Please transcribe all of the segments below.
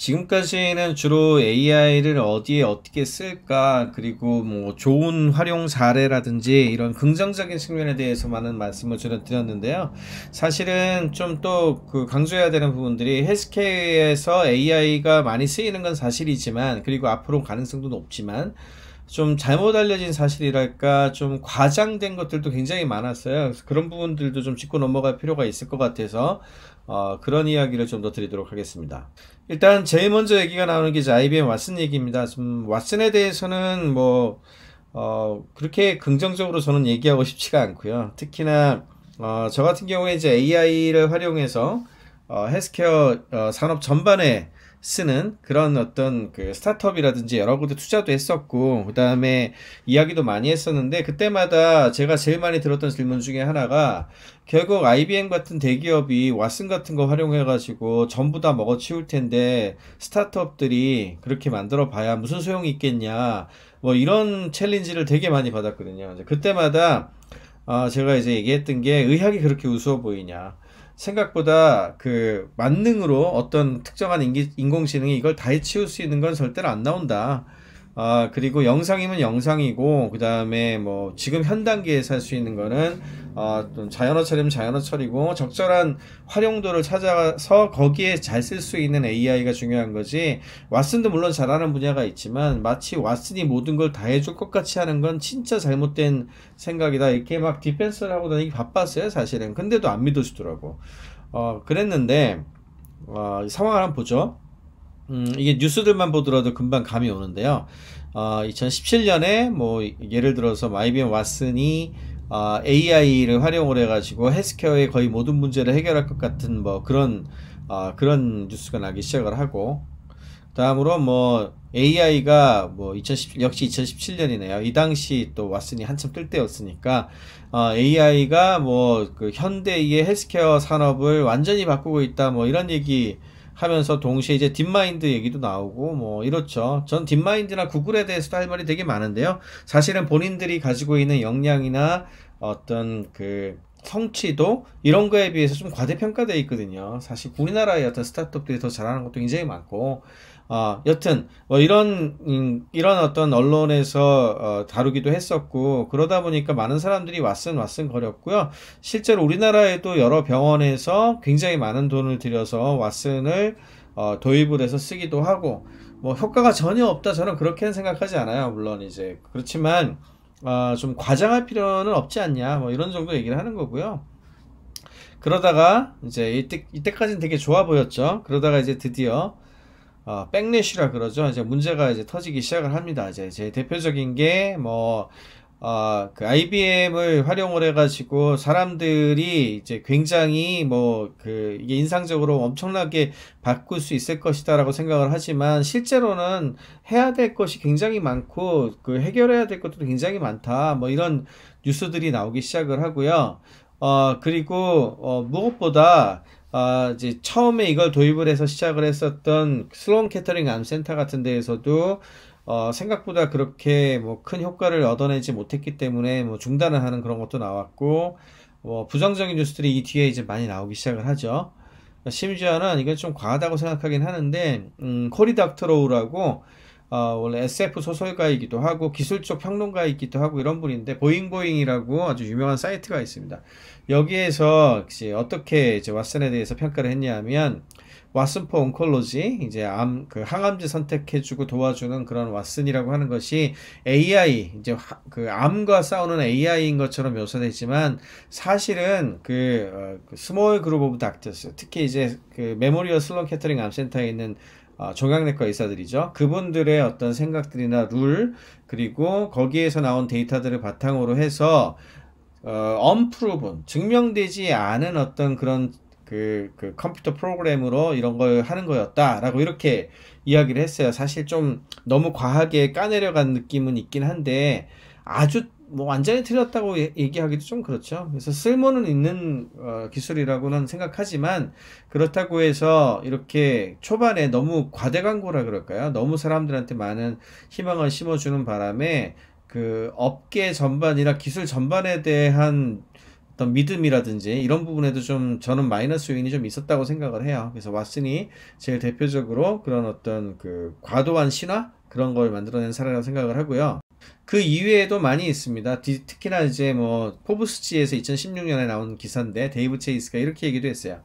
지금까지는 주로 AI를 어디에 어떻게 쓸까 그리고 뭐 좋은 활용 사례라든지 이런 긍정적인 측면에 대해서 많은 말씀을 드렸는데요. 사실은 좀 또 그 강조해야 되는 부분들이 헬스케어에서 AI가 많이 쓰이는 건 사실이지만 그리고 앞으로 가능성도 높지만 좀 잘못 알려진 사실이랄까 좀 과장된 것들도 굉장히 많았어요. 그런 부분들도 좀 짚고 넘어갈 필요가 있을 것 같아서 어, 그런 이야기를 좀 더 드리도록 하겠습니다. 일단 제일 먼저 얘기가 나오는 게 이제 IBM 왓슨 얘기입니다. 좀 왓슨에 대해서는 뭐 어, 그렇게 긍정적으로 저는 얘기하고 싶지가 않고요. 특히나 어, 저 같은 경우에 이제 AI를 활용해서 어, 헬스케어 어, 산업 전반에 쓰는 그런 어떤 그 스타트업이라든지 여러 곳에 투자도 했었고 그 다음에 이야기도 많이 했었는데 그때마다 제가 제일 많이 들었던 질문 중에 하나가 결국 IBM 같은 대기업이 왓슨 같은 거 활용해 가지고 전부 다 먹어치울 텐데 스타트업들이 그렇게 만들어 봐야 무슨 소용이 있겠냐 뭐 이런 챌린지를 되게 많이 받았거든요 그때마다 아, 제가 이제 얘기했던 게 의학이 그렇게 우스워 보이냐 생각보다 그 만능으로 어떤 특정한 인기, 인공지능이 이걸 다 해치울 수 있는 건 절대로 안 나온다. 아, 그리고 영상이면 영상이고, 그 다음에 뭐, 지금 현 단계에서 할 수 있는 거는, 아, 자연어 처리면 자연어 처리고, 적절한 활용도를 찾아서 거기에 잘 쓸 수 있는 AI가 중요한 거지, 왓슨도 물론 잘하는 분야가 있지만, 마치 왓슨이 모든 걸 다 해줄 것 같이 하는 건 진짜 잘못된 생각이다. 이렇게 막 디펜스를 하고 다니기 바빴어요, 사실은. 근데도 안 믿어주더라고. 어, 그랬는데, 어, 상황을 한번 보죠. 음, 이게 뉴스들만 보더라도 금방 감이 오는데요. 어, 아, 2017년에 뭐 예를 들어서 IBM 뭐 왓슨이 어, 아, AI를 활용을 해가지고 헬스케어의 거의 모든 문제를 해결할 것 같은 뭐 그런 어, 그런 뉴스가 나기 시작을 하고 다음으로 뭐 AI가 뭐 2017 역시 2017년이네요. 이 당시 또 왓슨이 한참 뜰 때였으니까 어, AI가 뭐 그 현대의 헬스케어 산업을 완전히 바꾸고 있다 뭐 이런 얘기 하면서 동시에 이제 딥마인드 얘기도 나오고 뭐 이렇죠. 전 딥마인드나 구글에 대해서도 할 말이 되게 많은데요. 사실은 본인들이 가지고 있는 역량이나 어떤 그 성취도 이런 거에 비해서 좀 과대평가되어 있거든요. 사실 우리나라의 어떤 스타트업들이 더 잘하는 것도 굉장히 많고 어, 여튼 뭐 이런 음, 이런 어떤 언론에서 어, 다루기도 했었고 그러다 보니까 많은 사람들이 왔슨왔슨 거렸고요. 실제로 우리나라에도 여러 병원에서 굉장히 많은 돈을 들여서 왓슨을 어, 도입을 해서 쓰기도 하고 뭐 효과가 전혀 없다 저는 그렇게는 생각하지 않아요. 물론 이제 그렇지만 어, 좀 과장할 필요는 없지 않냐 뭐 이런 정도 얘기를 하는 거고요. 그러다가 이제 이때 이때까지는 되게 좋아 보였죠. 그러다가 이제 드디어 어, 백래시라 그러죠. 이제 문제가 이제 터지기 시작을 합니다. 이제 제 대표적인 게뭐 어, 그 IBM을 활용을 해가지고 사람들이 이제 굉장히 뭐그 이게 인상적으로 엄청나게 바꿀 수 있을 것이다라고 생각을 하지만 실제로는 해야 될 것이 굉장히 많고 그 해결해야 될 것도 굉장히 많다. 뭐 이런 뉴스들이 나오기 시작을 하고요. 어, 그리고 어, 무엇보다 아, 이제 처음에 이걸 도입을 해서 시작을 했었던 슬론 캐터링 암센터 같은 데에서도 어, 생각보다 그렇게 뭐 큰 효과를 얻어내지 못했기 때문에 뭐 중단을 하는 그런 것도 나왔고 뭐 부정적인 뉴스들이 이 뒤에 이제 많이 나오기 시작을 하죠. 심지어는 이건 좀 과하다고 생각하긴 하는데 음, 코리 닥터로우라고 어, 원래 SF 소설가이기도 하고 기술적 평론가이기도 하고 이런 분인데 보잉보잉이라고 아주 유명한 사이트가 있습니다. 여기에서 이제 어떻게 이제 왓슨에 대해서 평가를 했냐면 왓슨 포 온콜로지 이제 암 그 항암제 선택해주고 도와주는 그런 왓슨이라고 하는 것이 AI 이제 하, 그 암과 싸우는 AI인 것처럼 묘사되지만 사실은 그, 어, 그 스몰 그룹 오브 닥터스 특히 이제 그 메모리얼 슬럼 캐터링 암센터에 있는 정형내과 어, 의사들이죠. 그분들의 어떤 생각들이나 룰 그리고 거기에서 나온 데이터들을 바탕으로 해서 어, unproven 증명되지 않은 어떤 그런 그, 그 컴퓨터 프로그램으로 이런 걸 하는 거였다라고 이렇게 이야기를 했어요. 사실 좀 너무 과하게 까내려간 느낌은 있긴 한데 아주 뭐 완전히 틀렸다고 얘기하기도 좀 그렇죠. 그래서 쓸모는 있는 어, 기술이라고는 생각하지만 그렇다고 해서 이렇게 초반에 너무 과대 광고라 그럴까요? 너무 사람들한테 많은 희망을 심어주는 바람에 그 업계 전반이나 기술 전반에 대한 어떤 믿음이라든지 이런 부분에도 좀 저는 마이너스 요인이 좀 있었다고 생각을 해요. 그래서 왓슨이 제일 대표적으로 그런 어떤 그 과도한 신화 그런 걸 만들어낸 사람이라고 생각을 하고요. 그 이외에도 많이 있습니다. 특히나 이제 뭐 포브스지에서 2016년에 나온 기사인데 데이브 체이스가 이렇게 얘기도 했어요.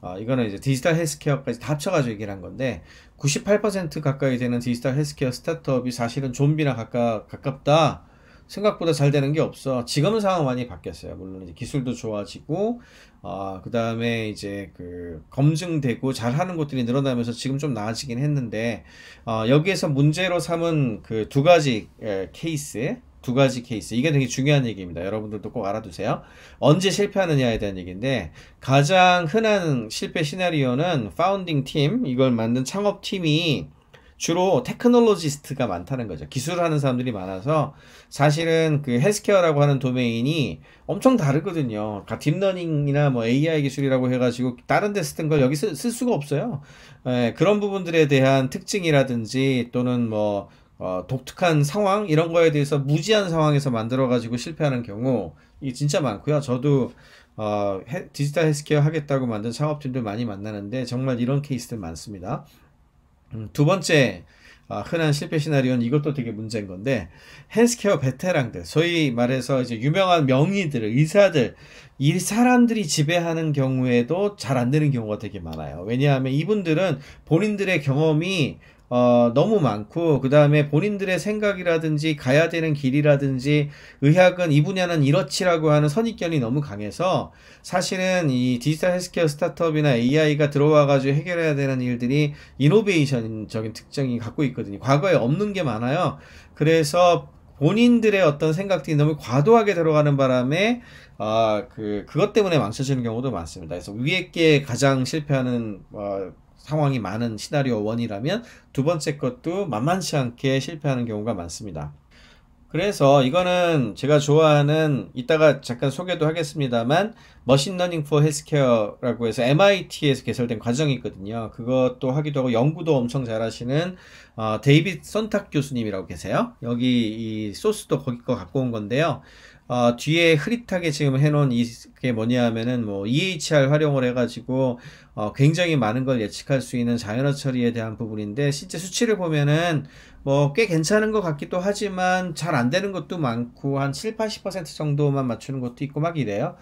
어, 이거는 이제 디지털 헬스케어까지 다 합쳐가지고 얘기를 한 건데 98% 가까이 되는 디지털 헬스케어 스타트업이 사실은 좀비나 가까, 가깝다 생각보다 잘 되는 게 없어. 지금 상황 많이 바뀌었어요. 물론 이제 기술도 좋아지고, 어, 아, 그 다음에 이제 그 검증되고 잘하는 것들이 늘어나면서 지금 좀 나아지긴 했는데, 어, 여기에서 문제로 삼은 그 두 가지 에, 케이스, 두 가지 케이스. 이게 되게 중요한 얘기입니다. 여러분들도 꼭 알아두세요. 언제 실패하느냐에 대한 얘기인데, 가장 흔한 실패 시나리오는 파운딩 팀, 이걸 만든 창업팀이 주로 테크놀로지스트가 많다는 거죠. 기술을 하는 사람들이 많아서 사실은 그 헬스케어라고 하는 도메인이 엄청 다르거든요. 그러니까 딥러닝이나 뭐 AI 기술이라고 해가지고 다른 데 쓰던 걸 여기 쓰, 쓸 수가 없어요. 예, 그런 부분들에 대한 특징이라든지 또는 뭐 어, 독특한 상황 이런 거에 대해서 무지한 상황에서 만들어 가지고 실패하는 경우 이게 진짜 많고요. 저도 어, 디지털 헬스케어 하겠다고 만든 창업팀들 많이 만나는데 정말 이런 케이스들 많습니다. 음, 두 번째 아, 흔한 실패 시나리오는 이것도 되게 문제인 건데 헬스케어 베테랑들 소위 말해서 이제 유명한 명의들 의사들 이 사람들이 지배하는 경우에도 잘 안 되는 경우가 되게 많아요 왜냐하면 이분들은 본인들의 경험이 어, 너무 많고, 그 다음에 본인들의 생각이라든지, 가야 되는 길이라든지, 의학은 이 분야는 이렇지라고 하는 선입견이 너무 강해서, 사실은 이 디지털 헬스케어 스타트업이나 AI가 들어와가지고 해결해야 되는 일들이 이노베이션적인 특징이 갖고 있거든요. 과거에 없는 게 많아요. 그래서 본인들의 어떤 생각들이 너무 과도하게 들어가는 바람에 아그 어, 그것 때문에 망쳐지는 경우도 많습니다. 그래서 위에 게 가장 실패하는 어, 상황이 많은 시나리오 1이라면 두 번째 것도 만만치 않게 실패하는 경우가 많습니다. 그래서 이거는 제가 좋아하는 이따가 잠깐 소개도 하겠습니다만 머신러닝 포 헬스케어라고 해서 MIT에서 개설된 과정이 있거든요. 그것도 하기도 하고 연구도 엄청 잘하시는 어, 데이빗 선탁 교수님이라고 계세요. 여기 이 소스도 거기 거 갖고 온 건데요. 어, 뒤에 흐릿하게 지금 해놓은 이게 뭐냐 하면은 뭐 EHR 활용을 해가지고 어, 굉장히 많은 걸 예측할 수 있는 자연어 처리에 대한 부분인데 실제 수치를 보면은 뭐 꽤 괜찮은 것 같기도 하지만 잘 안 되는 것도 많고 한 7, 80% 정도만 맞추는 것도 있고 막 이래요.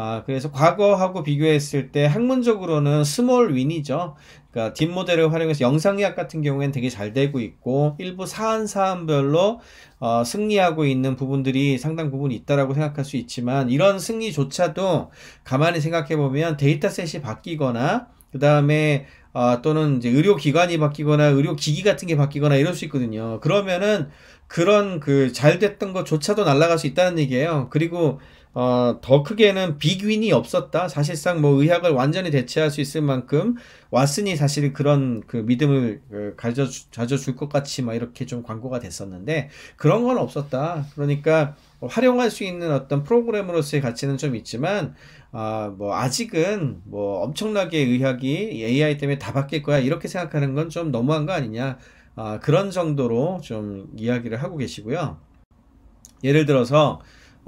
아, 그래서 과거하고 비교했을 때 학문적으로는 스몰 윈이죠. 그러니까 딥모델을 활용해서 영상의학 같은 경우에는 되게 잘 되고 있고 일부 사안 사안별로 어, 승리하고 있는 부분들이 상당 부분 있다라고 생각할 수 있지만 이런 승리조차도 가만히 생각해 보면 데이터셋이 바뀌거나 그 다음에 어, 또는 이제 의료기관이 바뀌거나 의료기기 같은 게 바뀌거나 이럴 수 있거든요. 그러면은 그런 그 잘 됐던 것조차도 날아갈 수 있다는 얘기예요. 그리고 어, 더 크게는 비균이 없었다. 사실상 뭐 의학을 완전히 대체할 수 있을 만큼 왔으니 사실 그런 그 믿음을 그 가져 가져줄 것 같이 막 이렇게 좀 광고가 됐었는데 그런 건 없었다. 그러니까 활용할 수 있는 어떤 프로그램으로서의 가치는 좀 있지만 아뭐 아직은 뭐 엄청나게 의학이 AI 때문에 다 바뀔 거야 이렇게 생각하는 건 좀 너무한 거 아니냐 아 그런 정도로 좀 이야기를 하고 계시고요. 예를 들어서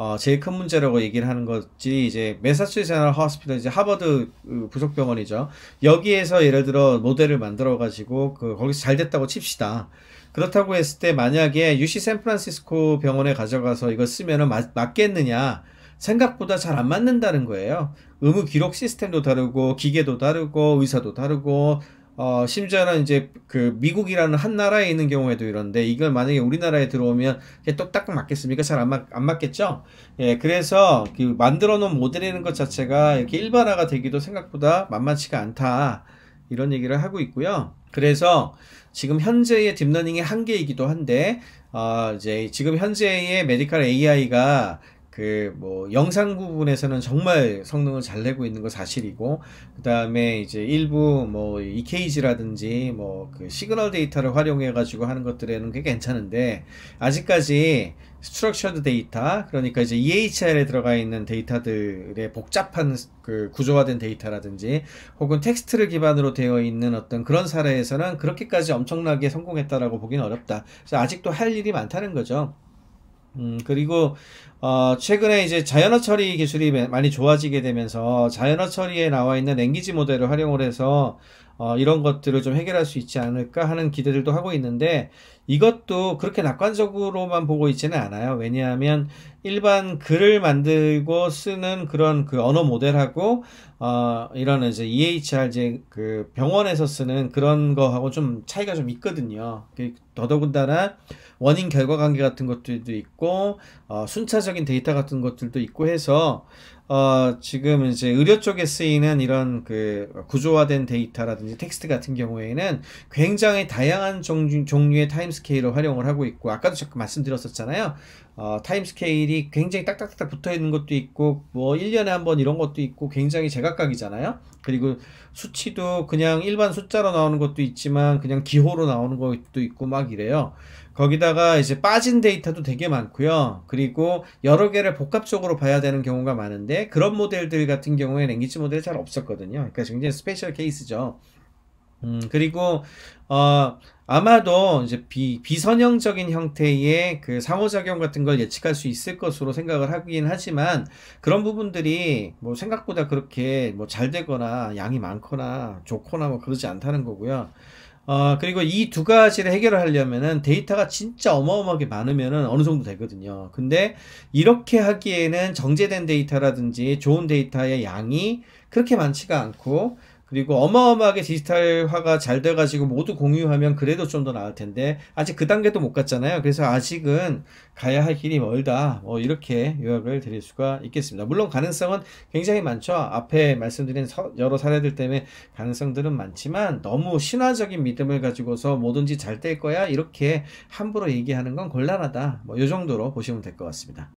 어, 제일 큰 문제라고 얘기를 하는 것이 이제 메사추세츠 제너럴 허스피터 이제 하버드 그 부속 병원이죠. 여기에서 예를 들어 모델을 만들어 가지고 그 거기서 잘 됐다고 칩시다. 그렇다고 했을 때 만약에 UC 샌프란시스코 병원에 가져가서 이거 쓰면은 맞, 맞겠느냐? 생각보다 잘 안 맞는다는 거예요. 의무 기록 시스템도 다르고 기계도 다르고 의사도 다르고 어, 심지어는 이제 그 미국이라는 한 나라에 있는 경우에도 이런데 이걸 만약에 우리나라에 들어오면 똑딱 맞겠습니까? 잘 안 맞, 안 맞겠죠? 예, 그래서 그 만들어 놓은 모델이라는 것 자체가 이렇게 일반화가 되기도 생각보다 만만치가 않다. 이런 얘기를 하고 있고요. 그래서 지금 현재의 딥러닝의 한계이기도 한데, 어, 이제 지금 현재의 메디컬 AI가 그뭐 영상 부분에서는 정말 성능을 잘 내고 있는 거 사실이고 그 다음에 이제 일부 뭐 EKG라든지 뭐 그 시그널 데이터를 활용해 가지고 하는 것들에는 꽤 괜찮은데 아직까지 스트럭처드 데이터 그러니까 이제 EHR에 들어가 있는 데이터들의 복잡한 그 구조화된 데이터라든지 혹은 텍스트를 기반으로 되어 있는 어떤 그런 사례에서는 그렇게까지 엄청나게 성공했다라고 보기는 어렵다. 그래서 아직도 할 일이 많다는 거죠. 음, 그리고, 어, 최근에 이제 자연어 처리 기술이 많이 좋아지게 되면서 자연어 처리에 나와 있는 랭귀지 모델을 활용을 해서, 어, 이런 것들을 좀 해결할 수 있지 않을까 하는 기대들도 하고 있는데, 이것도 그렇게 낙관적으로만 보고 있지는 않아요. 왜냐하면 일반 글을 만들고 쓰는 그런 그 언어 모델하고 어 이런 이제 EHR 이제 그 병원에서 쓰는 그런 거하고 좀 차이가 좀 있거든요. 그 더더군다나 원인 결과 관계 같은 것들도 있고 어 순차적인 데이터 같은 것들도 있고 해서 어, 지금 이제 의료 쪽에 쓰이는 이런 그 구조화된 데이터라든지 텍스트 같은 경우에는 굉장히 다양한 종류, 종류의 타임스케일을 활용을 하고 있고 아까도 잠깐 말씀드렸었잖아요. 어, 타임스케일이 굉장히 딱딱딱 붙어 있는 것도 있고 뭐 1년에 한 번 이런 것도 있고 굉장히 제각각이잖아요. 그리고 수치도 그냥 일반 숫자로 나오는 것도 있지만 그냥 기호로 나오는 것도 있고 막 이래요. 거기다가 이제 빠진 데이터도 되게 많고요. 그리고 여러 개를 복합적으로 봐야 되는 경우가 많은데 그런 모델들 같은 경우에 랭귀지 모델이 잘 없었거든요. 그러니까 굉장히 스페셜 케이스죠. 음, 그리고 어 아마도 이제 비, 비선형적인 형태의 그 상호작용 같은 걸 예측할 수 있을 것으로 생각을 하긴 하지만 그런 부분들이 뭐 생각보다 그렇게 뭐 잘 되거나 양이 많거나 좋거나 뭐 그러지 않다는 거고요. 어, 그리고 이 두 가지를 해결을 하려면은 데이터가 진짜 어마어마하게 많으면은 어느 정도 되거든요. 근데 이렇게 하기에는 정제된 데이터라든지 좋은 데이터의 양이 그렇게 많지가 않고 그리고 어마어마하게 디지털화가 잘 돼가지고 모두 공유하면 그래도 좀 더 나을 텐데 아직 그 단계도 못 갔잖아요. 그래서 아직은 가야 할 길이 멀다. 뭐 이렇게 요약을 드릴 수가 있겠습니다. 물론 가능성은 굉장히 많죠. 앞에 말씀드린 여러 사례들 때문에 가능성들은 많지만 너무 신화적인 믿음을 가지고서 뭐든지 잘 될 거야 이렇게 함부로 얘기하는 건 곤란하다. 뭐 이 정도로 보시면 될 것 같습니다.